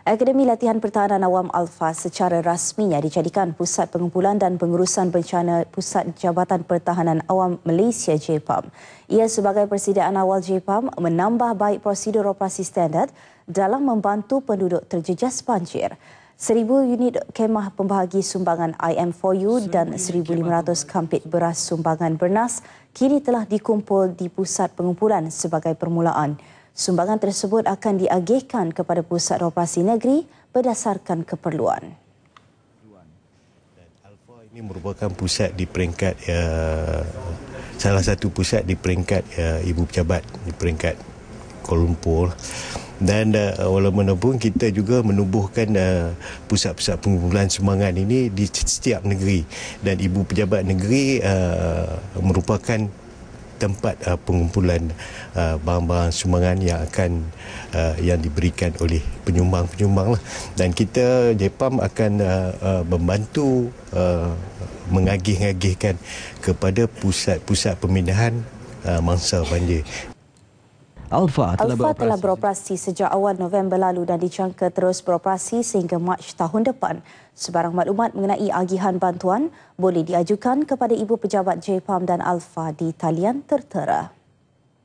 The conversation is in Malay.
Akademi Latihan Pertahanan Awam Alfa secara rasminya dijadikan Pusat Pengumpulan dan Pengurusan Bencana Pusat Jabatan Pertahanan Awam Malaysia JPAM. Ia sebagai persediaan awal JPAM menambah baik prosedur operasi standard dalam membantu penduduk terjejas banjir. 1,000 unit kemah pembahagi sumbangan IM4U dan 1,500 kampit beras sumbangan bernas kini telah dikumpul di pusat pengumpulan sebagai permulaan. Sumbangan tersebut akan diagihkan kepada Pusat Operasi Negeri berdasarkan keperluan. Alfa ini merupakan pusat di peringkat uh, salah satu pusat di peringkat uh, ibu pejabat di peringkat Kuala Lumpur. Dan uh, walaupun pun kita juga menubuhkan uh, pusat-pusat pengumpulan semangat ini di setiap negeri. Dan ibu pejabat negeri uh, merupakan tempat uh, pengumpulan uh, barang-barang sumbangan yang akan uh, yang diberikan oleh penyumbang-penyumbang lah. dan kita JPAM akan uh, uh, membantu uh, mengagih-agihkan kepada pusat-pusat pemindahan uh, mangsa banjir Alfa telah, telah beroperasi sejak awal November lalu dan dijangka terus beroperasi sehingga Mac tahun depan. Sebarang maklumat mengenai agihan bantuan boleh diajukan kepada ibu pejabat JPAM dan Alfa di talian tertera.